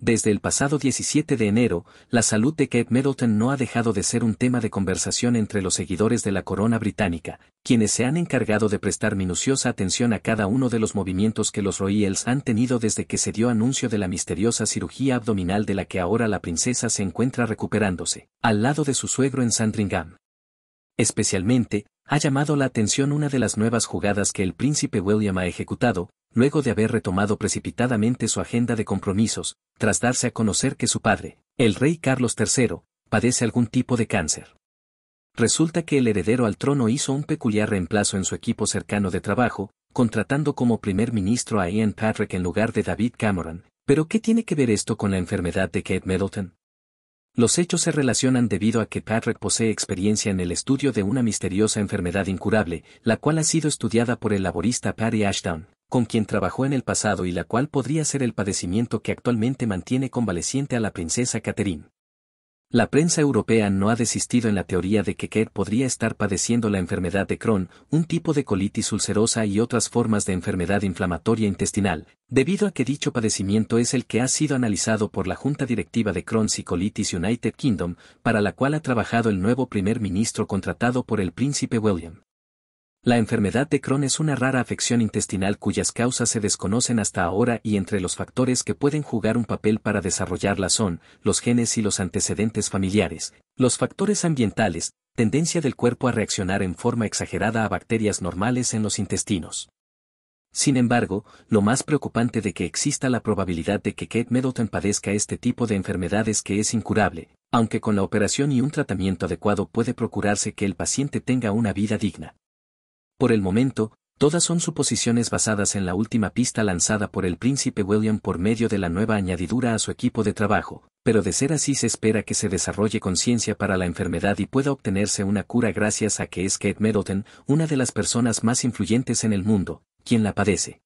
Desde el pasado 17 de enero, la salud de Kate Middleton no ha dejado de ser un tema de conversación entre los seguidores de la corona británica, quienes se han encargado de prestar minuciosa atención a cada uno de los movimientos que los Royals han tenido desde que se dio anuncio de la misteriosa cirugía abdominal de la que ahora la princesa se encuentra recuperándose, al lado de su suegro en Sandringham. Especialmente, ha llamado la atención una de las nuevas jugadas que el príncipe William ha ejecutado, luego de haber retomado precipitadamente su agenda de compromisos, tras darse a conocer que su padre, el rey Carlos III, padece algún tipo de cáncer. Resulta que el heredero al trono hizo un peculiar reemplazo en su equipo cercano de trabajo, contratando como primer ministro a Ian Patrick en lugar de David Cameron. Pero ¿qué tiene que ver esto con la enfermedad de Kate Middleton? Los hechos se relacionan debido a que Patrick posee experiencia en el estudio de una misteriosa enfermedad incurable, la cual ha sido estudiada por el laborista Paddy Ashdown, con quien trabajó en el pasado y la cual podría ser el padecimiento que actualmente mantiene convaleciente a la princesa Catherine. La prensa europea no ha desistido en la teoría de que Kate podría estar padeciendo la enfermedad de Crohn, un tipo de colitis ulcerosa y otras formas de enfermedad inflamatoria intestinal, debido a que dicho padecimiento es el que ha sido analizado por la Junta Directiva de Crohn's y Colitis United Kingdom, para la cual ha trabajado el nuevo primer ministro contratado por el príncipe William. La enfermedad de Crohn es una rara afección intestinal cuyas causas se desconocen hasta ahora y entre los factores que pueden jugar un papel para desarrollarla son los genes y los antecedentes familiares, los factores ambientales, tendencia del cuerpo a reaccionar en forma exagerada a bacterias normales en los intestinos. Sin embargo, lo más preocupante de que exista la probabilidad de que Kate Middleton padezca este tipo de enfermedades que es incurable, aunque con la operación y un tratamiento adecuado puede procurarse que el paciente tenga una vida digna. Por el momento, todas son suposiciones basadas en la última pista lanzada por el príncipe William por medio de la nueva añadidura a su equipo de trabajo, pero de ser así se espera que se desarrolle conciencia para la enfermedad y pueda obtenerse una cura gracias a que es Kate Middleton, una de las personas más influyentes en el mundo, quien la padece.